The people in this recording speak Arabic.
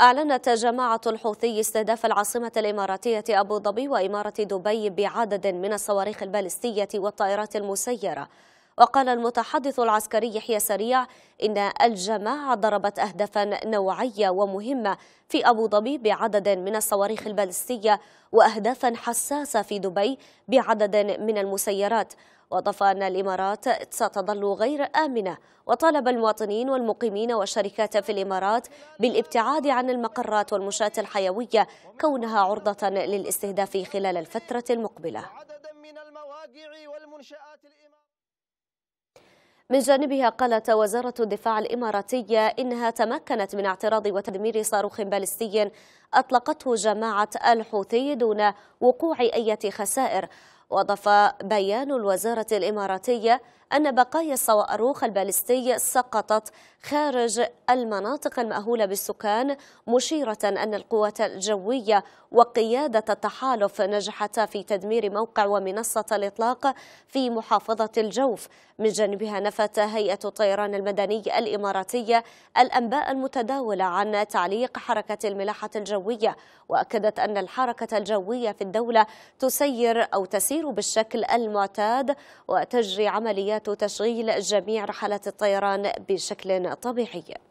أعلنت جماعة الحوثي استهداف العاصمة الإماراتية أبو ظبي وإمارة دبي بعدد من الصواريخ البالستية والطائرات المسيرة وقال المتحدث العسكري يحيى سريع إن الجماعة ضربت أهدافا نوعية ومهمة في أبو ظبي بعدد من الصواريخ البالستية وأهدافا حساسة في دبي بعدد من المسيرات وأضاف أن الإمارات ستظل غير آمنة وطالب المواطنين والمقيمين والشركات في الإمارات بالابتعاد عن المقرات والمشاة الحيوية كونها عرضة للاستهداف خلال الفترة المقبلة من جانبها قالت وزارة الدفاع الإماراتية إنها تمكنت من اعتراض وتدمير صاروخ باليستي أطلقته جماعة الحوثي دون وقوع أي خسائر وأضاف بيان الوزارة الإماراتية أن بقايا الصواروخ البالستي سقطت خارج المناطق المأهولة بالسكان مشيرة أن القوات الجوية وقيادة التحالف نجحتا في تدمير موقع ومنصة الإطلاق في محافظة الجوف من جانبها نفت هيئة الطيران المدني الإماراتية الأنباء المتداولة عن تعليق حركة الملاحة الجوية وأكدت أن الحركة الجوية في الدولة تسير أو تسير تسير بالشكل المعتاد وتجري عمليات تشغيل جميع رحلات الطيران بشكل طبيعي